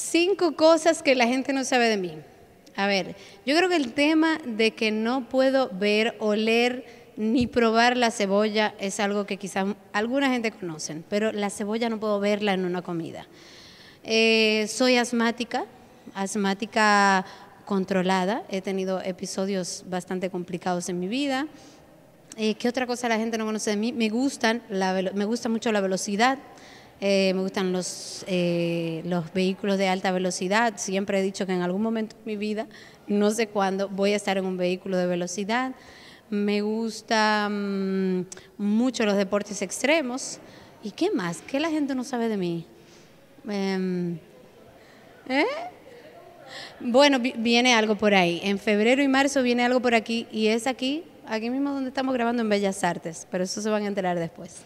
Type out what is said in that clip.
Cinco cosas que la gente no sabe de mí. A ver, yo creo que el tema de que no puedo ver, oler ni probar la cebolla es algo que quizás alguna gente conocen, pero la cebolla no puedo verla en una comida. Eh, soy asmática, asmática controlada, he tenido episodios bastante complicados en mi vida. Eh, ¿Qué otra cosa la gente no conoce de mí? Me, gustan la, me gusta mucho la velocidad. Eh, me gustan los, eh, los vehículos de alta velocidad. Siempre he dicho que en algún momento de mi vida, no sé cuándo, voy a estar en un vehículo de velocidad. Me gustan mm, mucho los deportes extremos. ¿Y qué más? ¿Qué la gente no sabe de mí? Em, ¿eh? bueno, viene algo por ahí. En febrero y marzo viene algo por aquí y es aquí, aquí mismo donde estamos grabando en Bellas Artes, pero eso se van a enterar después.